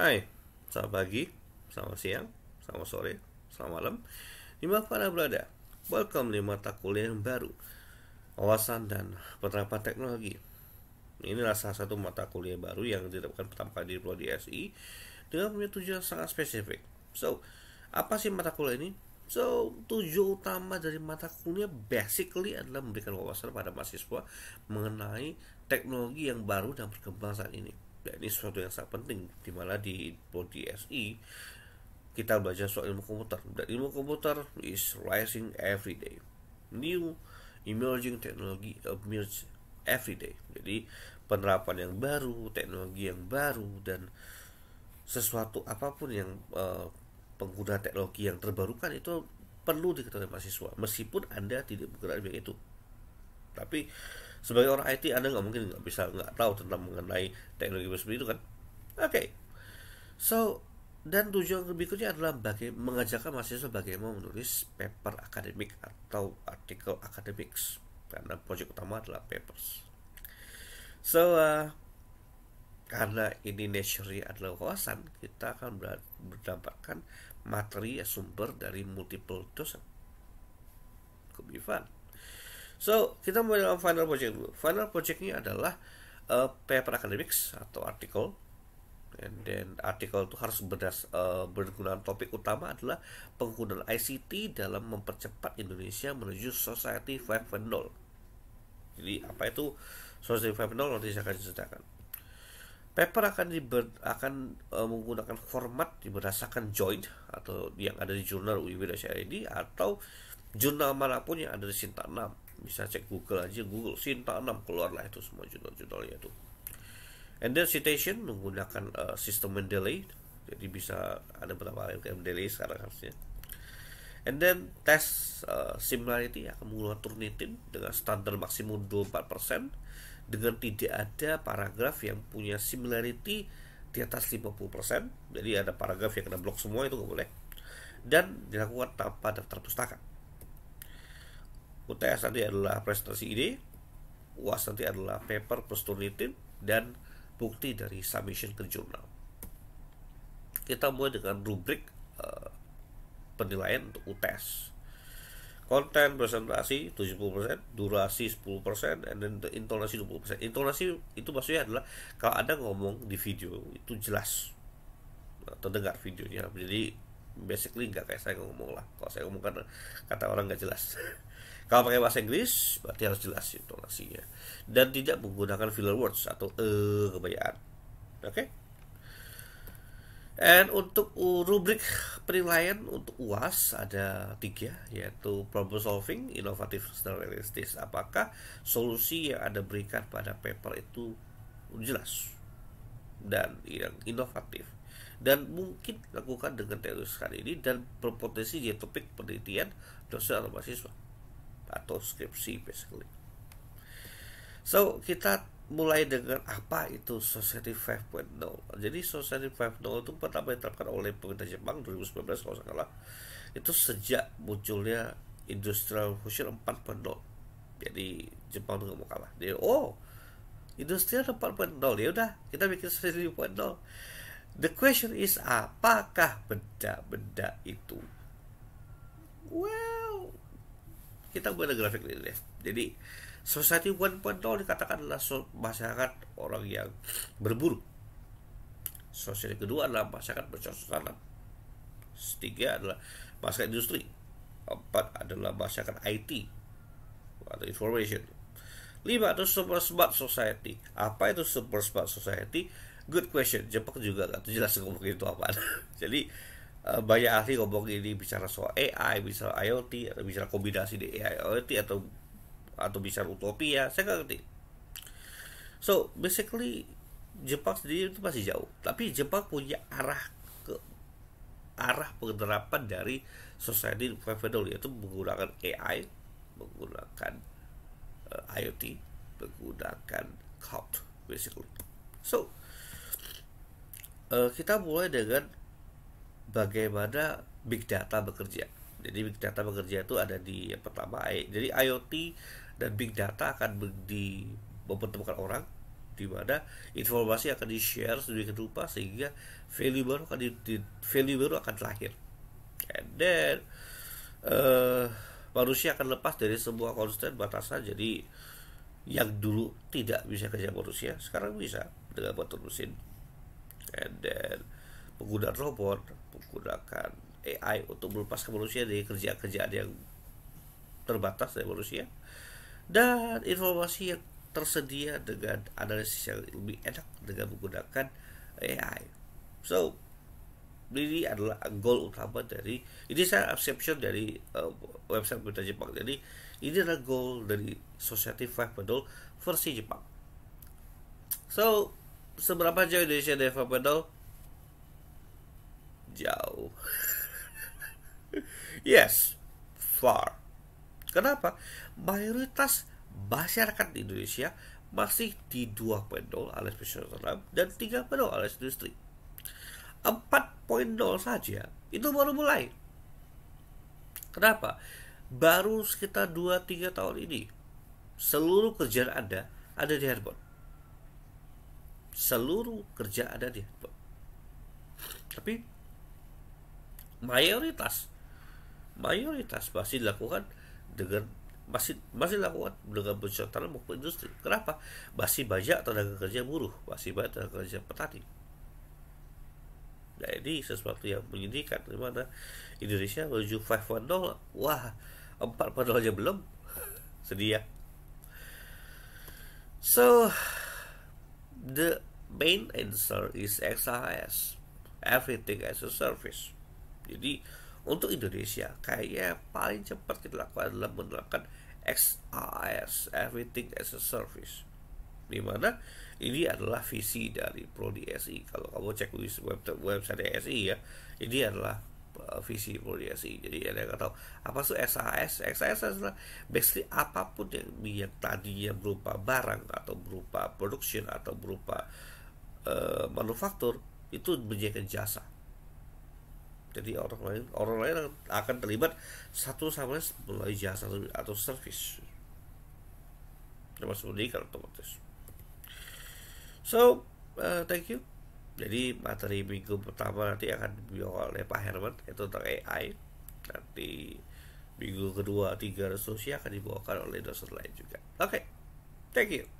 Hai, selamat pagi, selamat siang, selamat sore, selamat malam mana Anda berada, welcome di mata kuliah yang baru awasan dan penerapan teknologi Inilah salah satu mata kuliah baru yang diterapkan pertama kali di SI Dengan punya tujuan sangat spesifik So, apa sih mata kuliah ini? So, tujuan utama dari mata kuliah basically adalah memberikan wawasan pada mahasiswa mengenai teknologi yang baru dan berkembang saat ini dan ini sesuatu yang sangat penting dimana di body SI e, kita belajar soal ilmu komputer dan ilmu komputer is rising every day new emerging technology emerge every day jadi penerapan yang baru teknologi yang baru dan sesuatu apapun yang uh, pengguna teknologi yang terbarukan itu perlu diketahui mahasiswa meskipun anda tidak bergerak di itu tapi sebagai orang IT anda nggak mungkin nggak bisa nggak tahu tentang mengenai teknologi seperti itu kan oke okay. so dan tujuan berikutnya adalah bagi mengajarkan mahasiswa bagaimana menulis paper akademik atau artikel akademik karena proyek utama adalah papers so uh, karena ini nature adalah wawasan kita akan berdampakkan materi sumber dari multiple dosen could be fun So, kita mulai dalam final project dulu. Final ini adalah uh, paper academics atau artikel. And then artikel itu harus berdas uh, eh, bergunaan topik utama adalah penggunaan ICT dalam mempercepat Indonesia menuju Society 5.0. Jadi apa itu Society 5.0 nanti saya akan ceritakan. Paper akan diber, akan uh, menggunakan format berdasarkan joint atau yang ada di jurnal ini atau jurnal manapun yang ada di Sinta 6 bisa cek Google aja Google Sinta 6 keluarlah itu semua judul-judulnya itu and then citation menggunakan uh, sistem Mendeley jadi bisa ada beberapa LKM Mendeley sekarang harusnya and then test uh, similarity akan menggunakan Turnitin dengan standar maksimum 24% dengan tidak ada paragraf yang punya similarity di atas 50% jadi ada paragraf yang kena blok semua itu nggak boleh dan dilakukan tanpa daftar pustaka UTS nanti adalah presentasi ide, UAS nanti adalah paper plus Turnitin, dan bukti dari submission ke jurnal. Kita mulai dengan rubrik uh, penilaian untuk UTS. Konten presentasi 70%, durasi 10%, and then the intonasi 20%. Intonasi itu maksudnya adalah kalau ada ngomong di video itu jelas nah, terdengar videonya. Jadi basically nggak kayak saya ngomong lah. Kalau saya ngomong kan kata orang nggak jelas. Kalau pakai bahasa Inggris berarti harus jelas intonasinya dan tidak menggunakan filler words atau e Oke? Okay? And untuk rubrik penilaian untuk UAS ada tiga, yaitu problem solving, inovatif, dan realistis. Apakah solusi yang ada berikan pada paper itu jelas dan yang inovatif? Dan mungkin lakukan dengan teori sekali ini dan berpotensi jadi topik penelitian dosen atau mahasiswa atau skripsi basically. So kita mulai dengan apa itu Society 5.0. Jadi Society 5.0 itu pertama diterapkan oleh pemerintah Jepang 2019 kalau salah. Itu sejak munculnya Industrial Revolution 4.0. Jadi Jepang tuh gak mau kalah. Dia oh Industrial 4.0 ya udah kita bikin Society 5.0. The question is apakah beda-beda itu? Well, kita buat grafik ini deh jadi society 1.0 dikatakan adalah masyarakat orang yang berburu sosial kedua adalah masyarakat bercocok tanam tiga adalah masyarakat industri empat adalah masyarakat IT atau information lima itu super smart society apa itu super smart society good question Jepang juga nggak jelas ngomong itu apa jadi Eh, banyak ahli ngomong ini bicara soal AI, bicara IoT, atau bicara kombinasi di AI IoT atau atau bicara utopia, saya nggak ngerti. So basically Jepang sendiri itu masih jauh, tapi Jepang punya arah ke arah penerapan dari society federal yaitu menggunakan AI, menggunakan uh, eh, IoT, menggunakan cloud basically. So uh, kita mulai dengan bagaimana big data bekerja. Jadi big data bekerja itu ada di yang pertama jadi IoT dan big data akan di mempertemukan orang di mana informasi akan di share sedikit rupa sehingga value baru akan di, di value baru akan lahir. And then uh, manusia akan lepas dari sebuah konstan batasan jadi yang dulu tidak bisa kerja manusia sekarang bisa dengan motor mesin and then penggunaan robot menggunakan AI untuk melepaskan manusia dari kerja-kerjaan yang terbatas dari manusia dan informasi yang tersedia dengan analisis yang lebih enak dengan menggunakan AI. So, ini adalah goal utama dari ini saya absorption dari uh, website berita Jepang. Jadi ini adalah goal dari Society 5.0 versi Jepang. So, seberapa jauh Indonesia dari 5.0? jauh. yes, far. Kenapa? Mayoritas masyarakat di Indonesia masih di 2.0 alias profesional dan 3.0 alias industri. 4.0 saja itu baru mulai. Kenapa? Baru sekitar 2-3 tahun ini seluruh kerjaan Anda ada di handphone. Seluruh kerja ada di handphone. Tapi mayoritas mayoritas masih dilakukan dengan masih masih dilakukan dengan perusahaan maupun industri. Kenapa? Masih banyak tenaga kerja buruh, masih banyak tenaga kerja petani. Nah ini sesuatu yang menyedihkan di mana Indonesia menuju dollar, wah empat 4.0 aja belum sedia so the main answer is XRS everything as a service jadi untuk Indonesia kayaknya paling cepat kita lakukan adalah menerapkan XaaS Everything as a Service dimana ini adalah visi dari Prodi SI kalau kamu cek di web website SI ya ini adalah eh, visi Prodi SI jadi ada yang tahu apa itu SAS SAS adalah basically apapun yang, yang tadinya berupa barang atau berupa production atau berupa uh, manufaktur itu menjadi jasa jadi orang lain orang lain akan terlibat satu sama lain melalui jasa atau service termasuk kalau otomatis so uh, thank you jadi materi minggu pertama nanti akan dibawa oleh Pak Herman itu tentang AI nanti minggu kedua tiga resolusi akan dibawakan oleh dosen lain juga oke okay. thank you